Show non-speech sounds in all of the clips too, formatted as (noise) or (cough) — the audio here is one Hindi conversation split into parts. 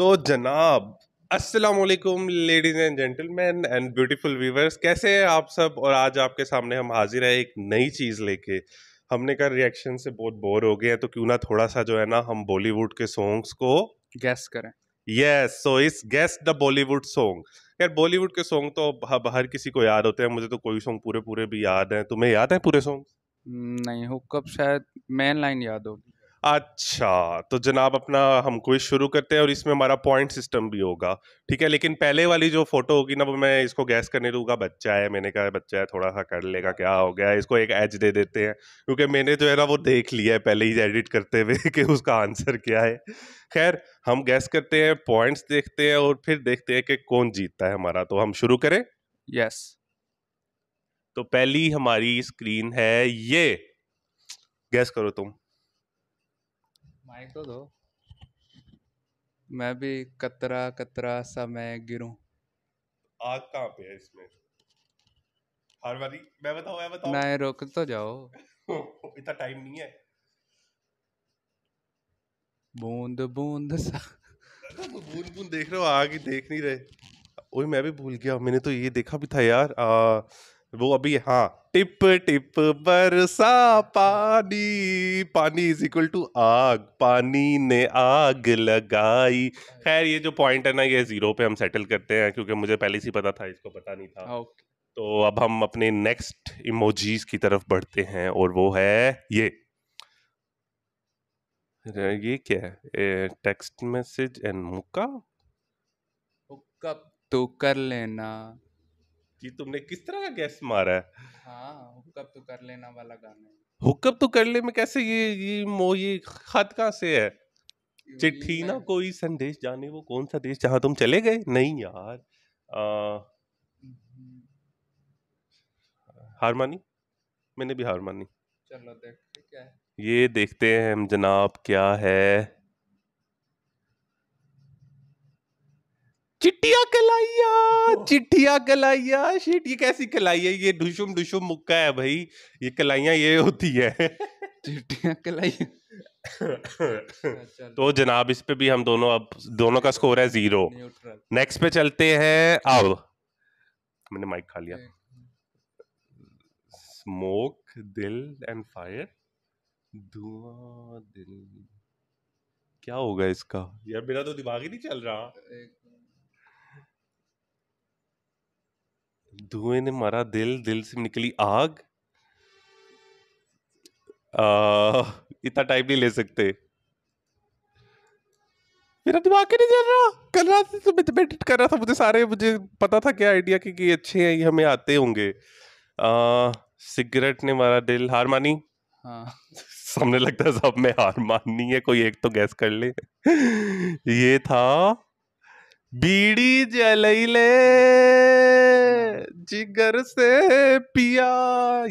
तो जनाब अस्सलाम वालेकुम ladies and gentleman and beautiful viewers कैसे हैं आप सब और आज आपके सामने हम हाजिर है एक नई चीज़ लेके हमने कहा रिएक्शन से बहुत बोर हो गए हैं तो क्यों ना थोड़ा सा जो है ना हम बॉलीवुड के सॉन्ग्स को गैस करें यस सो इस गैस द बॉलीवुड सॉन्ग यार बॉलीवुड के सॉन्ग तो अब हर किसी को याद होते हैं मुझे तो कोई सॉन्ग पूरे पूरे भी याद हैं तुम्हें याद है पूरे सॉन्ग नहीं कब शायद मेन लाइन याद होगी अच्छा तो जनाब अपना हम क्विज शुरू करते हैं और इसमें हमारा पॉइंट सिस्टम भी होगा ठीक है लेकिन पहले वाली जो फोटो होगी ना वो मैं इसको गैस करने दूंगा बच्चा है मैंने कहा बच्चा है थोड़ा सा कर लेगा क्या हो गया इसको एक एज दे देते हैं क्योंकि मैंने जो है ना वो देख लिया है पहले ही एडिट करते हुए (laughs) कि उसका आंसर क्या है खैर हम गैस करते हैं पॉइंट्स देखते हैं और फिर देखते हैं कि कौन जीतता है हमारा तो हम शुरू करें यस तो पहली हमारी स्क्रीन है ये गैस करो तुम माइक तो दो मैं भी कतरा कतरा सा मैं गिरूं आग कहाँ पे है इसमें हर बारी मैं बताऊं मैं बताऊं ना रोक तो जाओ (laughs) इतना टाइम नहीं है बूंद बूंद सा बूंद बूंद देख रहे हो आगे देख नहीं रहे ओए मैं भी भूल गया मैंने तो ये देखा भी था यार आ, वो अभी हाँ टिप टिप बरसा पानी पानी इज इक्वल टू आग पानी ने आग लगाई खैर ये जो पॉइंट है ना ये जीरो पे हम सेटल करते हैं क्योंकि मुझे पहले से पता था इसको पता नहीं था okay. तो अब हम अपने नेक्स्ट इमोजीज की तरफ बढ़ते हैं और वो है ये ये क्या है टेक्स्ट मैसेज एंड मुक्का तो कर लेना जी तुमने किस तरह का गैस मारा है हाँ हुकअप तो कर लेना वाला गाना है तो कर ले में कैसे ये ये मो ये खत कहाँ से है चिट्ठी ना कोई संदेश जाने वो कौन सा देश जहाँ तुम चले गए नहीं यार आ, हम्म। हार मानी मैंने भी हार मानी चलो देखते क्या है ये देखते हैं हम जनाब क्या है चिट्टिया कलाइया चिट्टिया कलाइया शिट ये कैसी कलाइया ये डुशुम डुशुम मुक्का है भाई ये कलाइया ये होती है (laughs) चिट्टिया कलाइया तो जनाब इस पे भी हम दोनों अब दोनों का स्कोर है जीरो नेक्स्ट पे चलते हैं अब मैंने माइक खा लिया स्मोक दिल एंड फायर धुआं दिल क्या होगा इसका यार मेरा तो दिमाग ही नहीं चल रहा धुएं ने मारा दिल दिल से निकली आग इतना टाइम नहीं ले सकते मेरा दिमाग ही नहीं चल रहा कल रात से तो मैं एडिट कर रहा था मुझे सारे मुझे पता था क्या आइडिया कि, ये अच्छे हैं ये हमें आते होंगे सिगरेट ने मारा दिल हार मानी हाँ सामने लगता है सब में हार माननी है कोई एक तो गैस कर ले ये था बीड़ी जलैले जिगर से पिया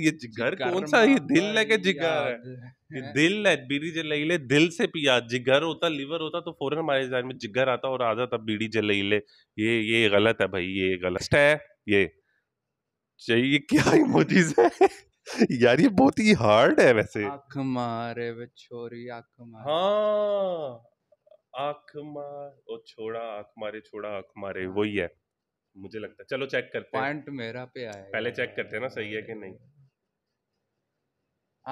ये जिगर कौन सा ये दिल है के जिगर ये दिल है बीड़ी जलैले दिल से पिया जिगर होता लिवर होता तो फौरन हमारे जान में जिगर आता और आ जाता बीड़ी जलैले ये ये गलत है भाई ये गलत है ये चाहिए क्या इमोजीज है यार ये बहुत ही हार्ड है वैसे आंख मारे छोरी आंख मारे हाँ आँख मार ओ छोड़ा आँख मारे छोड़ा आँख मारे हाँ। वही है मुझे लगता है चलो चेक करते हैं पॉइंट मेरा पे आया पहले चेक करते हैं ना सही है कि नहीं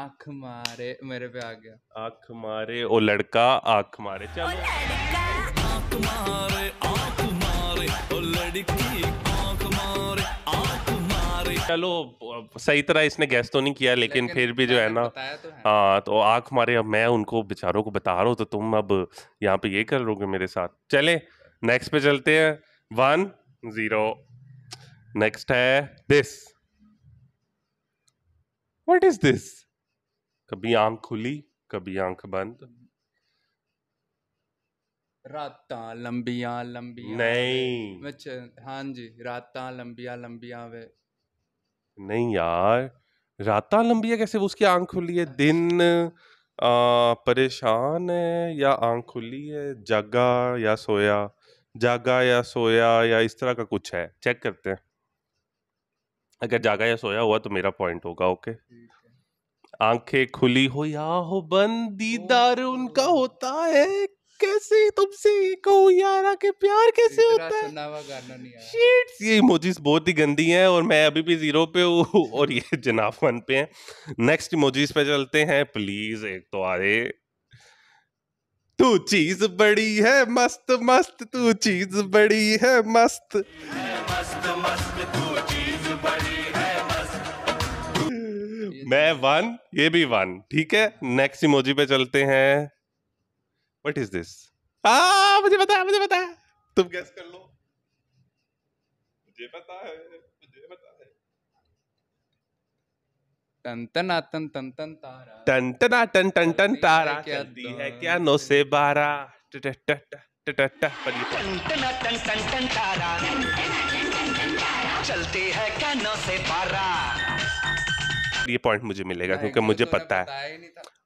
आँख मारे मेरे पे आ गया आँख मारे ओ लड़का आँख मारे चलो ओ लड़का आँख मारे आँख मारे ओ लड़की चलो सही तरह इसने गैस तो नहीं किया लेकिन, फिर भी जो है ना तो हाँ तो, तो आंख मारे अब मैं उनको बेचारों को बता रहा हूँ तो तुम अब यहाँ पे ये कर लोगे मेरे साथ चले नेक्स्ट पे चलते हैं वन जीरो नेक्स्ट है दिस वट इज दिस कभी आंख खुली कभी आंख बंद लंबिया लंबिया नहीं अच्छा हाँ जी रात लंबिया लंबिया वे नहीं यार रात लंबी है कैसे उसकी आंख खुली है दिन आ, परेशान है या आंख खुली है जागा या सोया जागा या सोया या इस तरह का कुछ है चेक करते हैं अगर जागा या सोया हुआ तो मेरा पॉइंट होगा ओके आंखें खुली हो या हो बंद दीदार उनका होता है कैसे तुमसे कहूँ यारा के प्यार कैसे होता है शीट्स ये इमोजीज बहुत ही गंदी हैं और मैं अभी भी जीरो पे हूँ (laughs) और ये जनाब वन पे हैं नेक्स्ट इमोजीज पे चलते हैं प्लीज एक तो आ रहे तू चीज बड़ी है मस्त मस्त तू चीज बड़ी है मस्त मस्त मस्त तू चीज बड़ी है मैं वन ये भी वन ठीक है नेक्स्ट इमोजी पे चलते हैं व्हाट इज दिस मुझे पता है मुझे पता है तुम गैस कर लो मुझे पता है मुझे पता है टन टन टन टन तारा टन टन टन टन टन तारा चलती है क्या नौ से बारह टट टट टट टन टन टन टन तारा चलती है क्या नौ से बारह ये पॉइंट मुझे मिलेगा क्योंकि मुझे तो पता है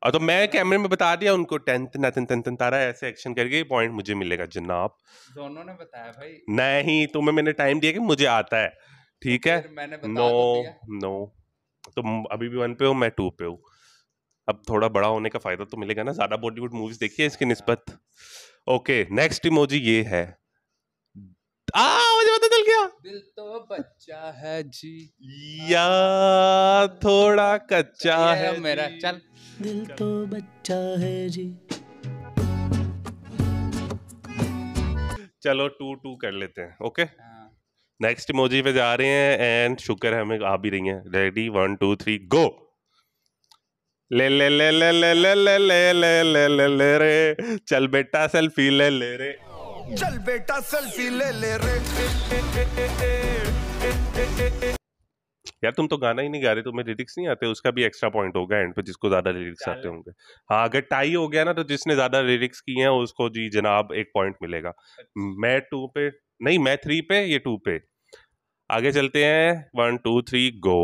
और तो मैं कैमरे में बता दिया उनको टेंथ नतन तन तारा ऐसे एक्शन करके पॉइंट मुझे मिलेगा जनाब दोनों ने बताया भाई नहीं तुम्हें मैंने टाइम दिया कि मुझे आता है तो ठीक है नो तो नो तुम अभी भी वन पे हो मैं टू पे हूँ अब थोड़ा बड़ा होने का फायदा तो मिलेगा ना ज्यादा बॉलीवुड मूवीज देखिए इसकी अच्छा। निस्बत ओके नेक्स्ट इमोजी ये है आ मुझे गया दिल तो बच्चा है जी या थोड़ा कच्चा है मेरा चल दिल तो बच्चा है जी चलो टू टू कर लेते हैं ओके नेक्स्ट इमोजी पे जा रहे हैं एंड शुक्र है हमें आ भी रही हैं ready one two three go ले ले ले ले ले ले ले ले ले ले ले ले रे चल बेटा सेल्फी ले ले रे चल बेटा सेल्फी ले ले रे यार तुम तो गाना ही नहीं गा रहे तुम्हें लिरिक्स नहीं आते उसका भी एक्स्ट्रा पॉइंट होगा एंड पे जिसको ज्यादा लिरिक्स आते होंगे हाँ अगर टाई हो गया ना तो जिसने ज्यादा लिरिक्स किए हैं उसको जी जनाब एक पॉइंट मिलेगा अच्छा। मैं टू पे नहीं मैं थ्री पे ये टू पे आगे चलते हैं वन टू थ्री गो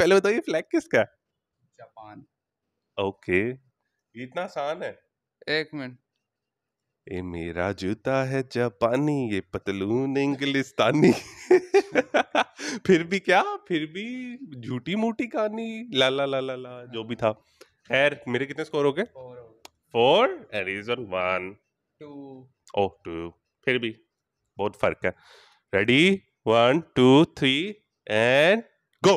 पहले बताइए फ्लैग किसका जापान ओके इतना आसान है एक मिनट ये मेरा जूता है जापानी ये पतलून इंग्लिस्तानी (laughs) फिर भी क्या फिर भी झूठी मूठी कहानी ला ला ला ला ला जो भी था खैर मेरे कितने स्कोर हो गए फोर एरिजन वन टू ओह टू फिर भी बहुत फर्क है ready one two three and go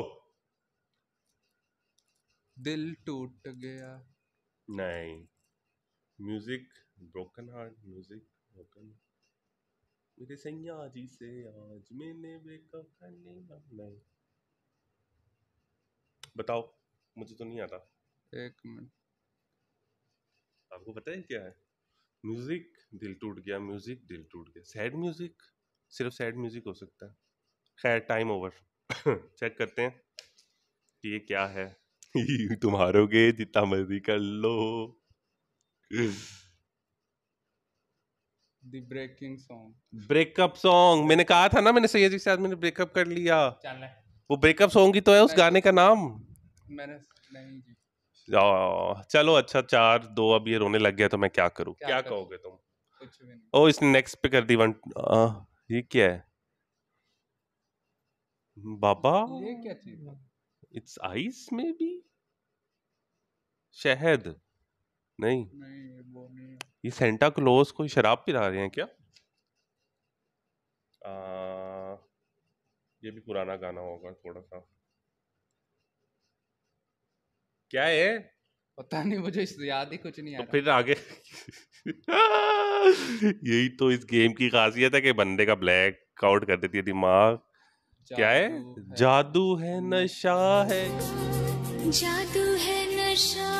दिल टूट गया नहीं music broken heart music broken मेरे सैया जी से आज मैंने ब्रेकअप करने वाला बताओ मुझे तो नहीं आता एक मिनट आपको पता है क्या है म्यूजिक दिल टूट गया म्यूजिक दिल टूट गया सैड म्यूजिक सिर्फ सैड म्यूजिक हो सकता है खैर टाइम ओवर चेक करते हैं कि ये क्या है (laughs) तुम्हारोगे जितना मर्जी कर लो ब्रेकिंग सॉन्ग ब्रेकअप सॉन्ग मैंने कहा था ना मैंने सैयद जी के साथ मैंने ब्रेकअप कर लिया वो ब्रेकअप सॉन्ग ही तो है उस गाने का नाम मैंने नहीं जी चलो अच्छा चार दो अब ये रोने लग गया तो मैं क्या करूँ क्या, क्या कहोगे तुम ओ इसने नेक्स्ट पे कर दी वन आ, ये क्या है बाबा ये क्या चीज इट्स आइस मे बी शहद नहीं नहीं वो नहीं ये सेंटा क्लोज को शराब पिला रहे हैं क्या आ, ये भी पुराना गाना होगा थोड़ा सा क्या है पता नहीं मुझे इस याद ही कुछ नहीं तो रहा फिर आगे यही तो इस गेम की खासियत है कि बंदे का ब्लैक आउट कर देती है दिमाग क्या है जादू है नशा है जादू है नशा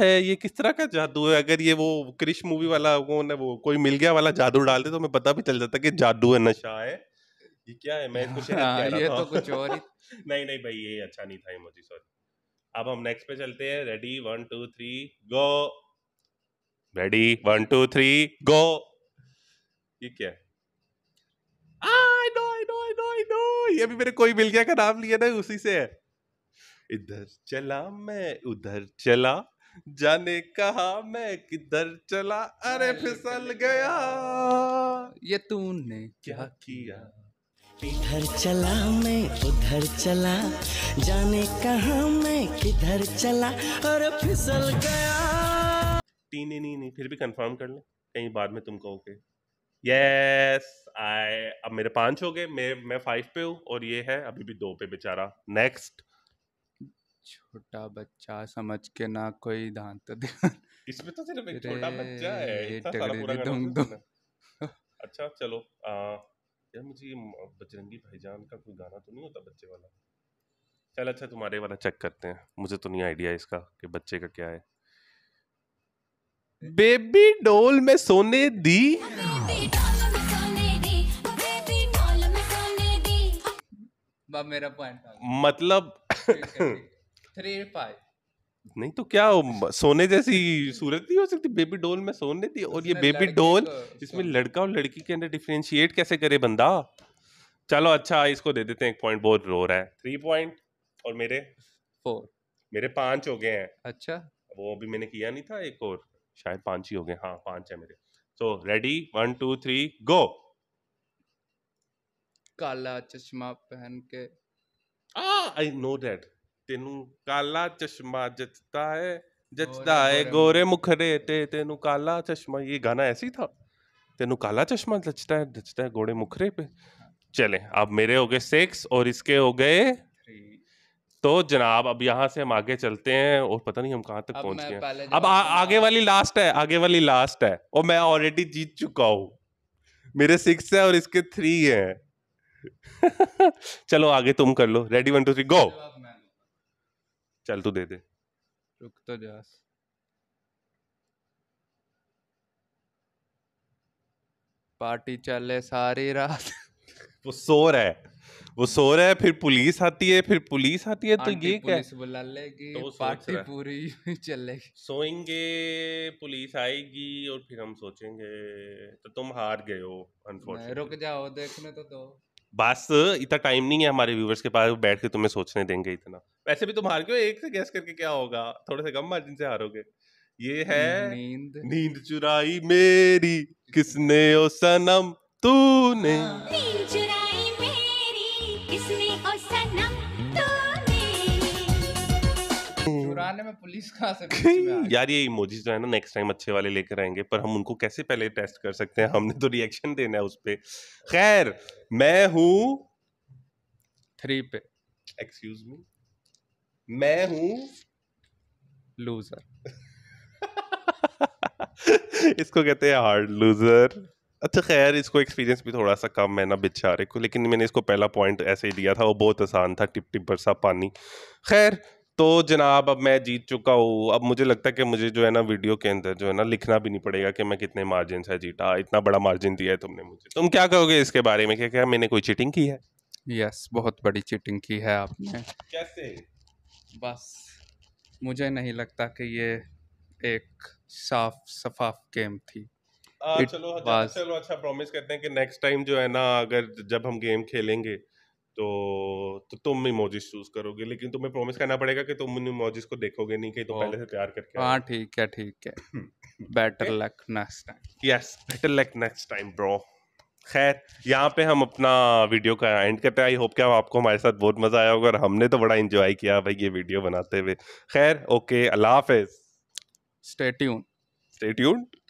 है ये किस तरह का जादू है अगर ये वो क्रिश मूवी वाला वो ना वो कोई मिल गया वाला जादू डाल दे तो मैं पता भी चल जाता कि जादू है नशा है ये क्या है मैं कुछ आ, हाँ, ये तो कुछ और ही (laughs) नहीं नहीं भाई ये अच्छा नहीं था इमोजी सॉरी अब हम नेक्स्ट पे चलते हैं ready one two three go ready one two three go ये क्या है I know I know I know I know ये भी मेरे कोई मिल गया का नाम लिया ना उसी से है इधर चला मैं उधर चला जाने कहा मैं किधर चला अरे फिसल गया ये तूने क्या किया इधर चला मैं उधर चला जाने कहा मैं किधर चला और फिसल गया टीने नहीं नहीं फिर भी कंफर्म कर ले कहीं बाद में तुम कहोगे यस आई अब मेरे पांच हो गए मैं मैं फाइव पे हूँ और ये है अभी भी दो पे बेचारा नेक्स्ट छोटा बच्चा समझ के ना कोई धान तो इसमें तो सिर्फ एक (laughs) छोटा बच्चा है इतना सारा पूरा गाना अच्छा चलो आ, यार मुझे बजरंगी भाईजान का कोई गाना तो नहीं होता बच्चे वाला चल अच्छा तुम्हारे वाला चेक करते हैं मुझे तो नहीं आइडिया इसका कि बच्चे का क्या है बेबी डोल में सोने दी मेरा पॉइंट मतलब थ्री फाइव नहीं तो क्या हो, सोने जैसी सूरत नहीं हो सकती बेबी डोल में सोने थी और ये बेबी डोल जिसमें लड़का और लड़की के अंदर डिफ्रेंशिएट कैसे करे बंदा चलो अच्छा इसको दे देते हैं एक पॉइंट बहुत रो रहा है थ्री पॉइंट और मेरे फोर मेरे पांच हो गए हैं अच्छा वो अभी मैंने किया नहीं था एक और शायद पांच ही हो गए हाँ पांच है मेरे तो ready one two three go काला चश्मा पहन के आई नो दैट ਤੈਨੂੰ ਕਾਲਾ ਚਸ਼ਮਾ ਜੱਚਦਾ ਹੈ जचता है गोरे मुखरे ते तेनु काला चश्मा ये गाना ऐसे ही था तेनु काला चश्मा जचता है जचता है गोरे मुखरे पे चले अब मेरे हो गए सिक्स और इसके हो गए तो जनाब अब यहाँ से हम आगे चलते हैं और पता नहीं हम कहाँ तक पहुंच गए अब आ, आगे वाली लास्ट है आगे वाली लास्ट है और मैं ऑलरेडी जीत चुका हूँ मेरे सिक्स है और इसके थ्री है (laughs) चलो आगे तुम कर लो ready one two three go चल तू दे दे रुक तो जास पार्टी चले सारी रात वो सो रहा है वो सो रहा है फिर पुलिस आती है फिर पुलिस आती है तो ये क्या पुलिस बुला लेगी तो पार्टी पूरी (laughs) चलेगी सोएंगे पुलिस आएगी और फिर हम सोचेंगे तो तुम हार गए हो अनफॉर्चुनेटली रुक जाओ देखने तो दो बस इतना टाइम नहीं है हमारे व्यूवर्स के पास बैठ के तुम्हें सोचने देंगे इतना वैसे भी तुम हार गए एक से गैस करके क्या होगा थोड़े से कम मार्जिन से हारोगे ये है नींद नींद चुराई मेरी किसने ओ सनम तूने नींद चुराई जमाने में पुलिस से (laughs) यार ये इमोजीज जो है ना नेक्स्ट टाइम अच्छे वाले लेकर आएंगे पर हम उनको कैसे पहले टेस्ट कर सकते हैं हमने तो रिएक्शन देना है उस पर खैर मैं हूँ थ्री पे एक्सक्यूज मी मैं हूँ लूजर (laughs) इसको कहते हैं हार्ड लूजर अच्छा खैर इसको एक्सपीरियंस भी थोड़ा सा कम है ना बेचारे को लेकिन मैंने इसको पहला पॉइंट ऐसे ही दिया था वो बहुत आसान था टिप टिप बरसा पानी खैर तो जनाब अब मैं जीत चुका हूँ अब मुझे लगता है कि मुझे जो है ना वीडियो के अंदर जो है ना लिखना भी नहीं पड़ेगा कि मैं कितने मार्जिन से जीता इतना बड़ा मार्जिन दिया है तुमने मुझे तुम क्या कहोगे इसके बारे में क्या क्या मैंने कोई चीटिंग की है यस बहुत बड़ी चीटिंग की है आपने कैसे बस मुझे नहीं लगता कि ये एक साफ सफाफ गेम थी आ, हाँ, चलो चलो अच्छा प्रॉमिस अच्छा, करते हैं कि नेक्स्ट टाइम जो है ना अगर जब हम गेम खेलेंगे तो तो तुम इमोजिस चूज करोगे लेकिन तुम्हें प्रॉमिस करना पड़ेगा कि तुम उन इमोजिस को देखोगे नहीं कहीं तो पहले से तैयार करके हाँ ठीक है ठीक है better luck next time yes better luck next time bro खैर यहाँ पे हम अपना वीडियो का एंड करते हैं आई होप क्या आपको हमारे साथ बहुत मजा आया होगा और हमने तो बड़ा इंजॉय किया भाई ये वीडियो बनाते हुए खैर ओके अल्लाह हाफिज स्टे ट्यून स्टे ट्यून्ड